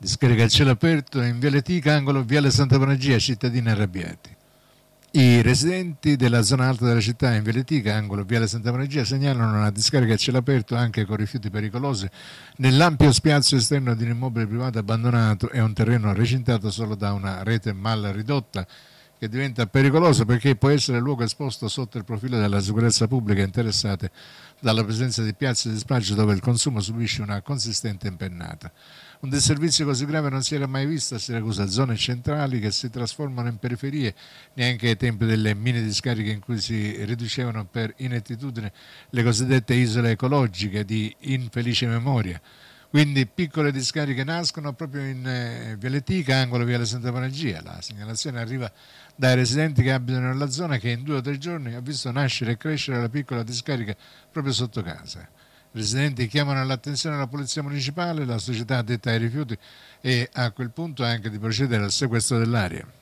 discarica al cielo aperto in Viale Tica, angolo Viale Santa Panagia, cittadini arrabbiati. I residenti della zona alta della città in Viale Tica, angolo Viale Santa Panagia, segnalano una discarica a cielo aperto anche con rifiuti pericolosi nell'ampio spiazzo esterno di un immobile privato abbandonato e un terreno recintato solo da una rete mal ridotta che diventa pericoloso perché può essere luogo esposto sotto il profilo della sicurezza pubblica interessate dalla presenza di piazze di splaggio dove il consumo subisce una consistente impennata. Un disservizio così grave non si era mai visto a Siracusa, zone centrali che si trasformano in periferie, neanche ai tempi delle mini discariche in cui si riducevano per inettitudine le cosiddette isole ecologiche di infelice memoria. Quindi piccole discariche nascono proprio in eh, Viale angolo Viale Santa Panagia. La segnalazione arriva dai residenti che abitano nella zona che in due o tre giorni ha visto nascere e crescere la piccola discarica proprio sotto casa. I residenti chiamano all'attenzione la Polizia Municipale, la società detta ai rifiuti e a quel punto anche di procedere al sequestro dell'area.